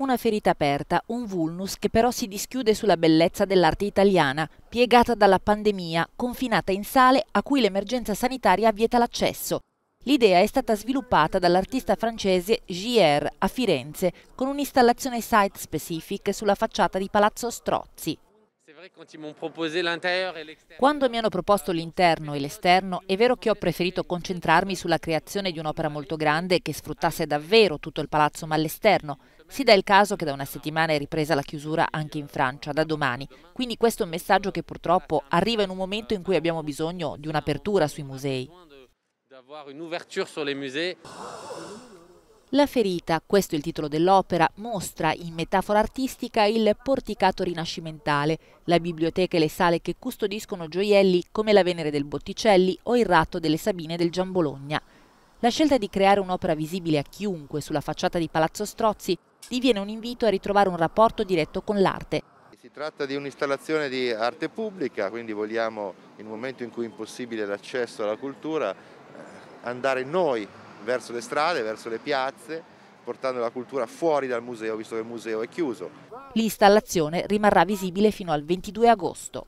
Una ferita aperta, un vulnus che però si dischiude sulla bellezza dell'arte italiana, piegata dalla pandemia, confinata in sale a cui l'emergenza sanitaria vieta l'accesso. L'idea è stata sviluppata dall'artista francese J.R. a Firenze con un'installazione site specific sulla facciata di Palazzo Strozzi, quando mi hanno proposto l'interno e l'esterno, è vero che ho preferito concentrarmi sulla creazione di un'opera molto grande che sfruttasse davvero tutto il palazzo, ma all'esterno. Si dà il caso che da una settimana è ripresa la chiusura anche in Francia, da domani. Quindi questo è un messaggio che purtroppo arriva in un momento in cui abbiamo bisogno di un'apertura sui musei. La ferita, questo è il titolo dell'opera, mostra in metafora artistica il porticato rinascimentale, la biblioteca e le sale che custodiscono gioielli come la Venere del Botticelli o il ratto delle Sabine del Giambologna. La scelta di creare un'opera visibile a chiunque sulla facciata di Palazzo Strozzi diviene un invito a ritrovare un rapporto diretto con l'arte. Si tratta di un'installazione di arte pubblica, quindi vogliamo, in un momento in cui è impossibile l'accesso alla cultura, eh, andare noi verso le strade, verso le piazze, portando la cultura fuori dal museo, visto che il museo è chiuso. L'installazione rimarrà visibile fino al 22 agosto.